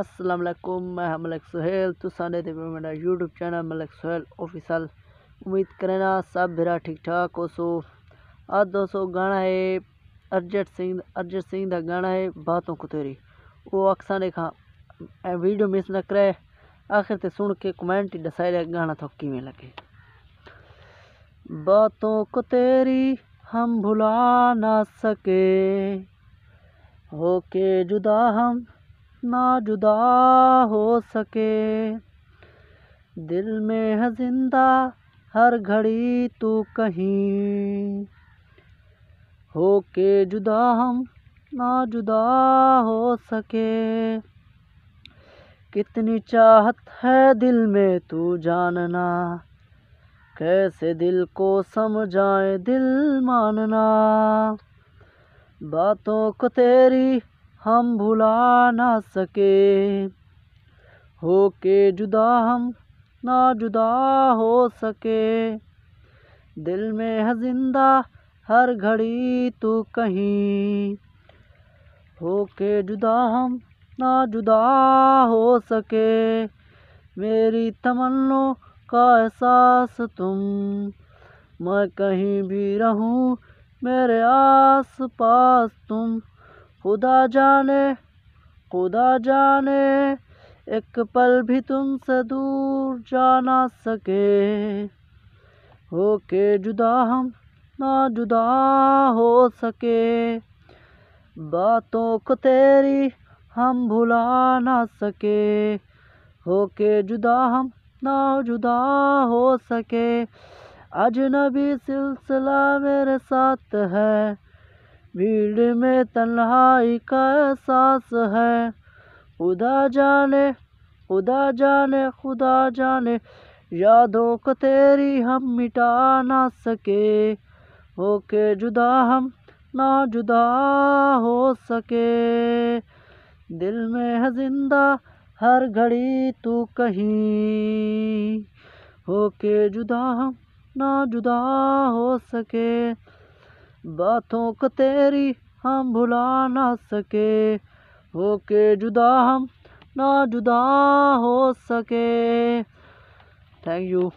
असलम मैं मलक सुहेल तुसाने तो देवे मेरा YouTube channel Malik Suhail official उम्मीद करें ना सब मेरा ठीक ठाक हो सो अज दोस्तों गाना है अरजट सिंह अरजट सिंह का गाना है बातों कुतेरी वो अक्सर देखा वीडियो मिस न करे आखिर ते सुन के कमेंट दसाए गाना तो कि लगे बातों को तेरी हम भुला ना सके हो के जुदा हम ना जुदा हो सके दिल में है जिंदा हर घड़ी तू कहीं हो के जुदा हम ना जुदा हो सके कितनी चाहत है दिल में तू जानना कैसे दिल को समझाए दिल मानना बातों को तेरी हम भुला ना सके हो के जुदा हम ना जुदा हो सके दिल में है जिंदा हर घड़ी तू कहीं हो के जुदा हम ना जुदा हो सके मेरी तमन्नों का एहसास तुम मैं कहीं भी रहूं मेरे आस पास तुम खुदा जाने खुदा जाने एक पल भी तुमसे दूर जा ना सके हो के जुदा हम ना जुदा हो सके बातों को तेरी हम भुला ना सके हो के जुदा हम ना जुदा हो सके अजनबी सिलसिला मेरे साथ है भीड़ में तन्हाई का एहसास है खुदा जाने खुदा जाने खुदा जाने यादों को तेरी हम मिटा ना सके होके जुदा हम ना जुदा हो सके दिल में है जिंदा हर घड़ी तू कहीं होके जुदा हम ना जुदा हो सके बातों को तेरी हम भुला ना सके हो के जुदा हम ना जुदा हो सके थैंक यू